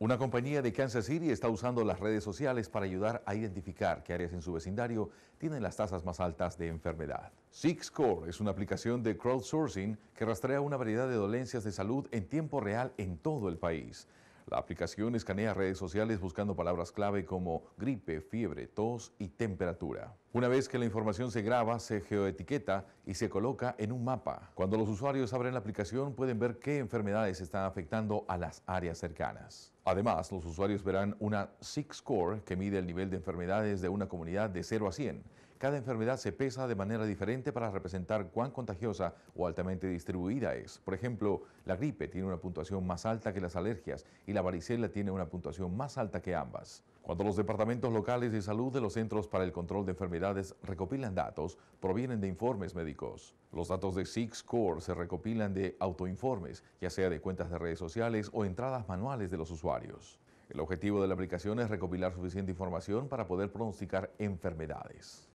Una compañía de Kansas City está usando las redes sociales para ayudar a identificar qué áreas en su vecindario tienen las tasas más altas de enfermedad. Sixcore es una aplicación de crowdsourcing que rastrea una variedad de dolencias de salud en tiempo real en todo el país. La aplicación escanea redes sociales buscando palabras clave como gripe, fiebre, tos y temperatura. Una vez que la información se graba, se geoetiqueta y se coloca en un mapa. Cuando los usuarios abren la aplicación pueden ver qué enfermedades están afectando a las áreas cercanas. Además, los usuarios verán una SIG Score que mide el nivel de enfermedades de una comunidad de 0 a 100. Cada enfermedad se pesa de manera diferente para representar cuán contagiosa o altamente distribuida es. Por ejemplo, la gripe tiene una puntuación más alta que las alergias y la varicela tiene una puntuación más alta que ambas. Cuando los departamentos locales de salud de los Centros para el Control de Enfermedades recopilan datos provienen de informes médicos. Los datos de Six Core se recopilan de autoinformes, ya sea de cuentas de redes sociales o entradas manuales de los usuarios. El objetivo de la aplicación es recopilar suficiente información para poder pronosticar enfermedades.